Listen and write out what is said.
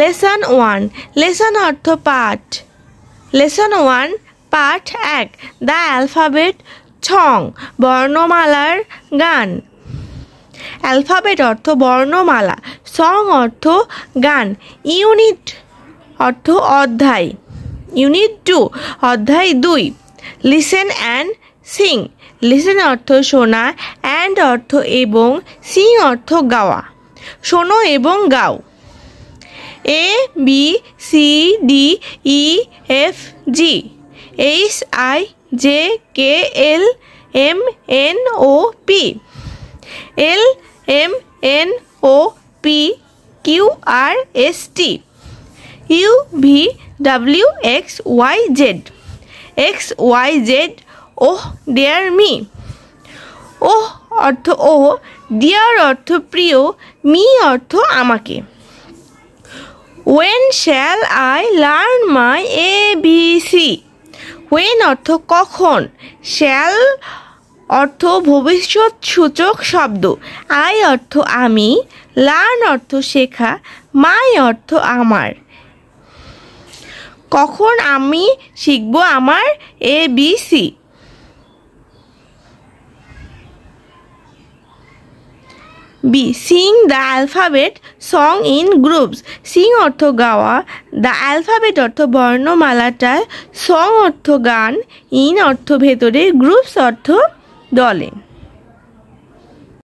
lesson one lesson অর্থ পাঠ lesson one পাঠ এক দ্য অ্যালফাবেট ছং বর্ণমালার গান অ্যালফাবেট অর্থ বর্ণমালা সং অর্থ গান ইউনিট অর্থ অধ্যায় ইউনিট টু অধ্যায় দুই লিসেন অ্যান্ড সিং লিসেন অর্থ শোনা অ্যান্ড অর্থ এবং সিং অর্থ গাওয়া শোনো এবং গাও A B C D E F G H I J K L M N O P L M N O P Q R S T U V W X Y Z X Y Z oh dear me oh অর্থ oh oh, dear অর্থ প্রিয় me অর্থ আমাকে when shall I learn my A B C when অর্থ কখন shall অর্থ ভবিষ্যৎ সূচক শব্দ আই অর্থ আমি লার্ন অর্থ শেখা মাই অর্থ আমার কখন আমি শিখব আমার A B C B sing the alphabet song in groups sing অর্থ গাওয়া দ্য অ্যালফাবেট অর্থ বর্ণমালাটায় সং অর্থ গান ইন অর্থ ভেতরে গ্রুপস অর্থ দলে